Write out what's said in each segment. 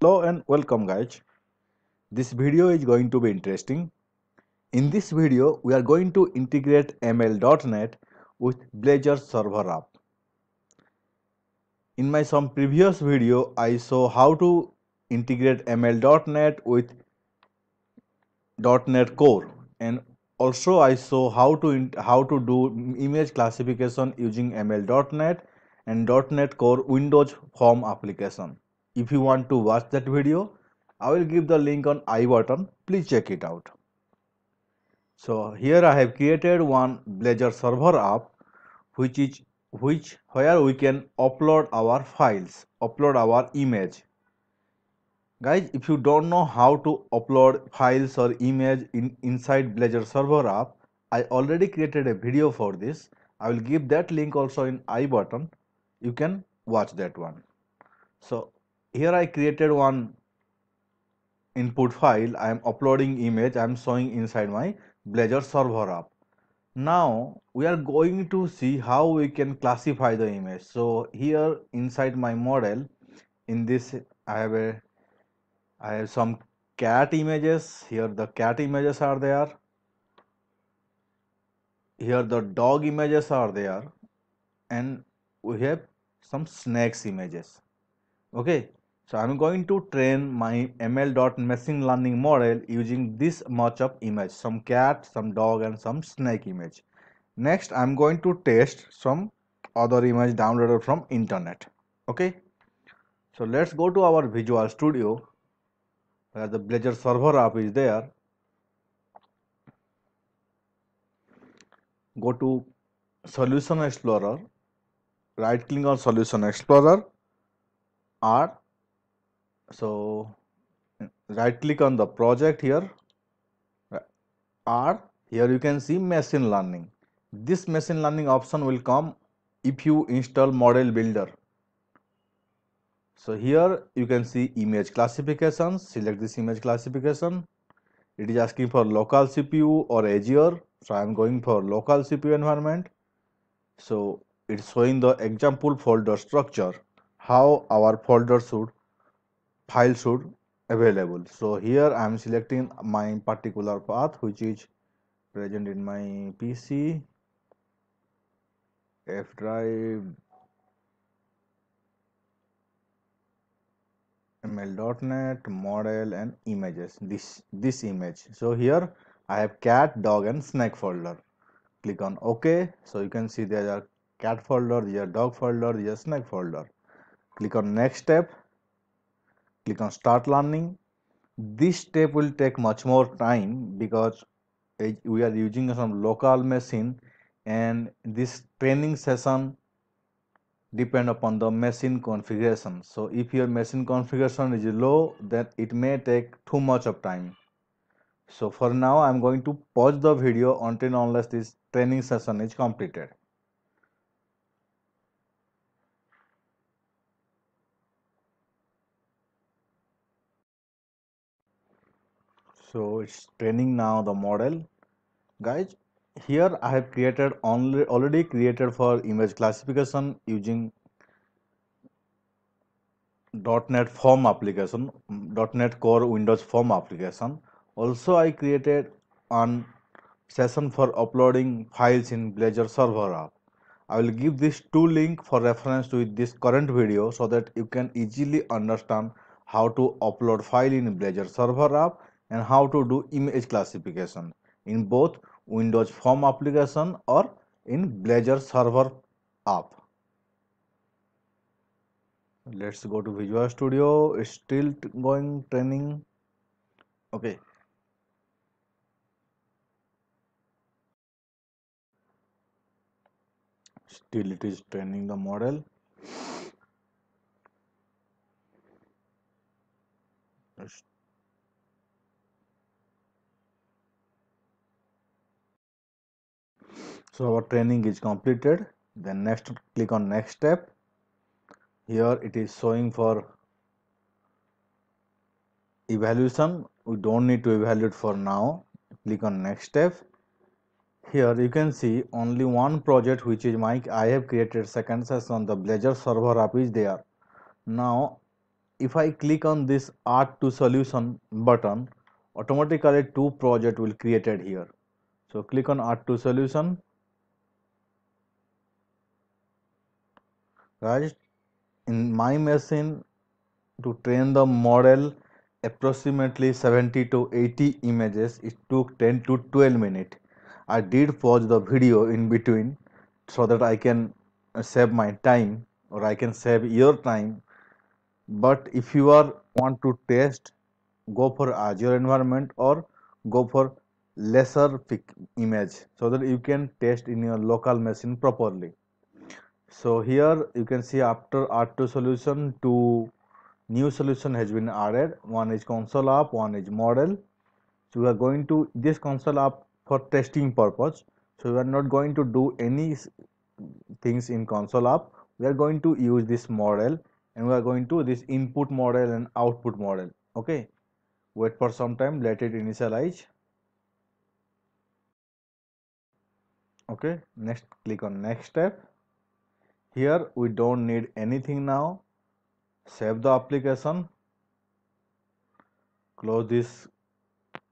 Hello and welcome guys. This video is going to be interesting. In this video, we are going to integrate ML.NET with Blazor Server app. In my some previous video, I saw how to integrate ML.NET with .NET Core and also I saw how to how to do image classification using ML.NET and .NET Core Windows form application. If you want to watch that video, I will give the link on i button. Please check it out. So here I have created one Blazor server app which is which where we can upload our files, upload our image. Guys, if you don't know how to upload files or image in inside Blazor server app, I already created a video for this. I will give that link also in i button. You can watch that one. So here I created one input file I am uploading image I am showing inside my blazor server app now we are going to see how we can classify the image so here inside my model in this I have a I have some cat images here the cat images are there here the dog images are there and we have some snakes images okay so I'm going to train my ML machine learning model using this much of image, some cat, some dog and some snake image. Next I'm going to test some other image downloaded from internet. Okay. So let's go to our Visual Studio where the Blazor server app is there. Go to Solution Explorer, right click on Solution Explorer or so right click on the project here or here you can see machine learning this machine learning option will come if you install model builder so here you can see image classification select this image classification it is asking for local cpu or azure so i am going for local cpu environment so it's showing the example folder structure how our folder should file should available so here i am selecting my particular path which is present in my pc f drive ml.net model and images this this image so here i have cat dog and snake folder click on ok so you can see there are cat folder there are dog folder there are snake folder click on next step click on start learning this step will take much more time because eh, we are using some local machine and this training session depend upon the machine configuration so if your machine configuration is low then it may take too much of time so for now i'm going to pause the video until unless this training session is completed so it's training now the model guys here I have created only already created for image classification using .NET form application .NET core windows form application also I created an session for uploading files in blazor server app I will give this two link for reference to this current video so that you can easily understand how to upload file in blazor server app and how to do image classification in both Windows Form application or in Blazor server app. Let's go to Visual Studio, it's still going training. Okay. Still it is training the model. It's so our training is completed then next click on next step here it is showing for evaluation we don't need to evaluate for now click on next step here you can see only one project which is Mike I have created second session on the blazor server app is there now if I click on this art to solution button automatically two project will created here so click on art to solution right in my machine to train the model approximately 70 to 80 images it took 10 to 12 minutes i did pause the video in between so that i can uh, save my time or i can save your time but if you are want to test go for azure environment or go for lesser image so that you can test in your local machine properly so here you can see after r2 solution two new solution has been added one is console app one is model so we are going to this console app for testing purpose so we are not going to do any things in console app we are going to use this model and we are going to this input model and output model okay wait for some time let it initialize okay next click on next step here we don't need anything now save the application close this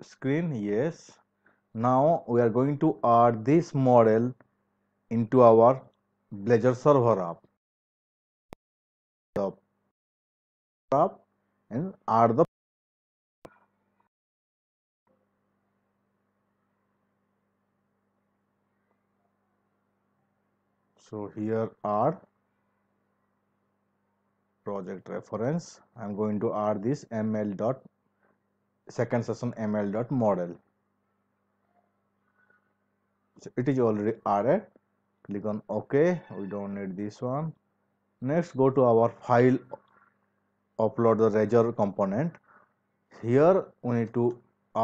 screen yes now we are going to add this model into our blazor server app the app and add the So here are project reference. I am going to add this ml dot second session ml dot model. So it is already added. Click on OK. We don't need this one. Next, go to our file. Upload the Razor component. Here we need to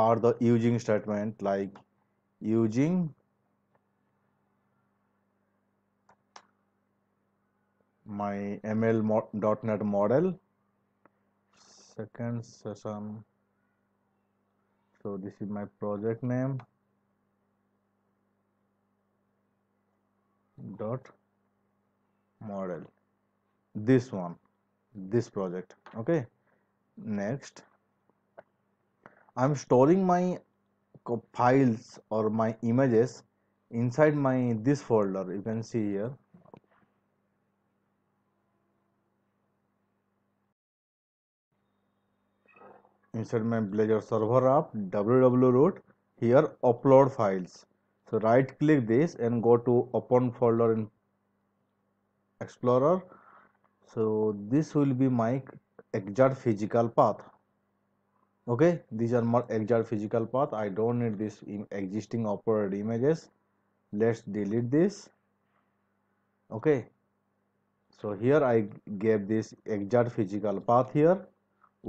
add the using statement like using my ml.net model second session so this is my project name dot model this one this project okay next i'm storing my files or my images inside my this folder you can see here inside my blazor server app www root here upload files so right click this and go to open folder in explorer so this will be my exact physical path okay these are my exact physical path i don't need this existing uploaded images let's delete this okay so here i gave this exact physical path here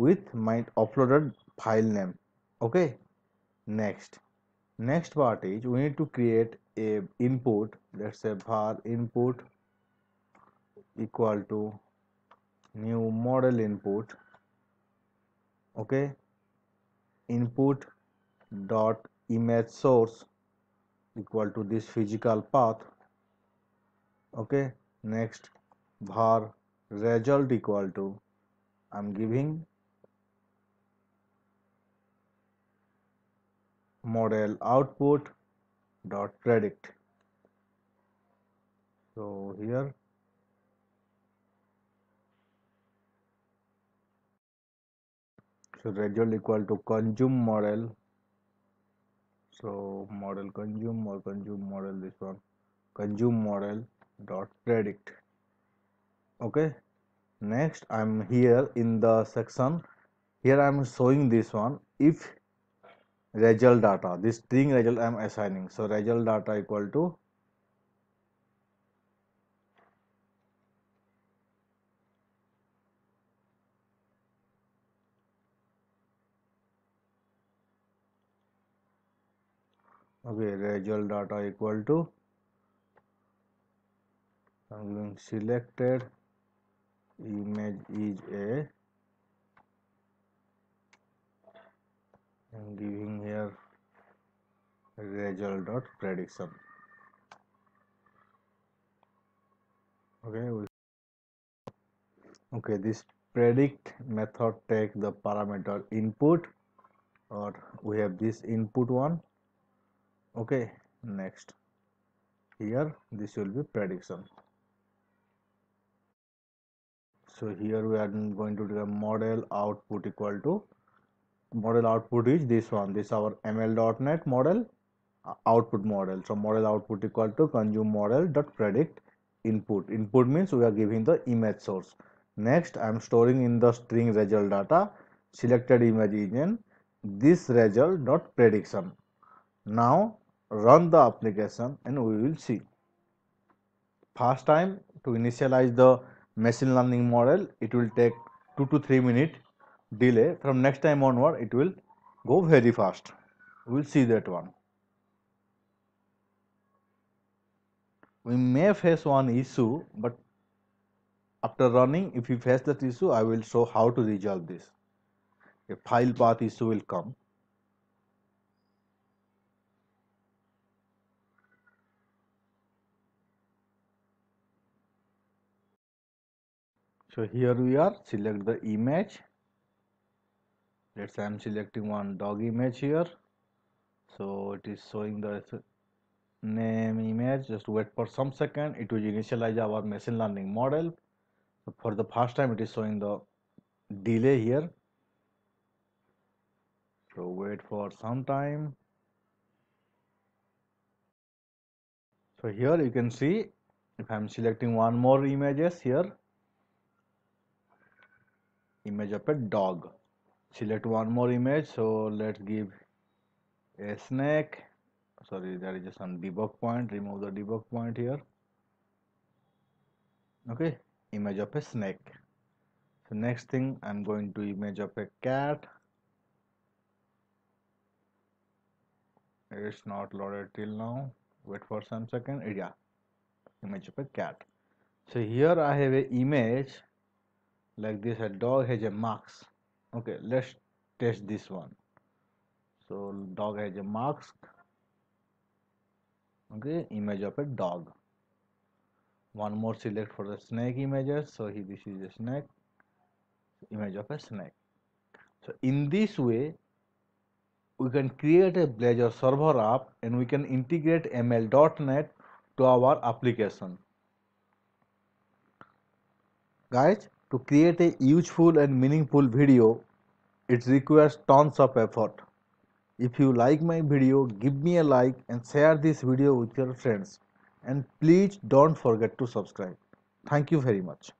with my uploaded file name okay next next part is we need to create a input let's say var input equal to new model input okay input dot image source equal to this physical path okay next var result equal to i'm giving model output dot predict so here so radial equal to consume model so model consume or consume model this one consume model dot predict okay next i'm here in the section here i'm showing this one if result data this string result I am assigning. So, result data equal to okay result data equal to I'm going selected image is a dot prediction okay okay this predict method take the parameter input or we have this input one okay next here this will be prediction so here we are going to do a model output equal to model output is this one this our ml.net model output model. So model output equal to consume model dot predict input. Input means we are giving the image source. Next, I am storing in the string result data selected image agent this result dot prediction. Now run the application and we will see. First time to initialize the machine learning model, it will take two to three minute delay. From next time onward, it will go very fast. We will see that one. we may face one issue but after running if we face that issue I will show how to resolve this a file path issue will come so here we are select the image let's say I'm selecting one dog image here so it is showing the name image just wait for some second it will initialize our machine learning model for the first time it is showing the delay here so wait for some time so here you can see if i'm selecting one more images here image of a dog select one more image so let's give a snake sorry there is some debug point remove the debug point here okay image of a snake so next thing I'm going to image of a cat it's not loaded till now wait for some second yeah image of a cat so here I have a image like this a dog has a marks okay let's test this one so dog has a mask okay image of a dog one more select for the snake images so here this is a snake image of a snake so in this way we can create a blazor server app and we can integrate ml.net to our application guys to create a useful and meaningful video it requires tons of effort if you like my video, give me a like and share this video with your friends. And please don't forget to subscribe. Thank you very much.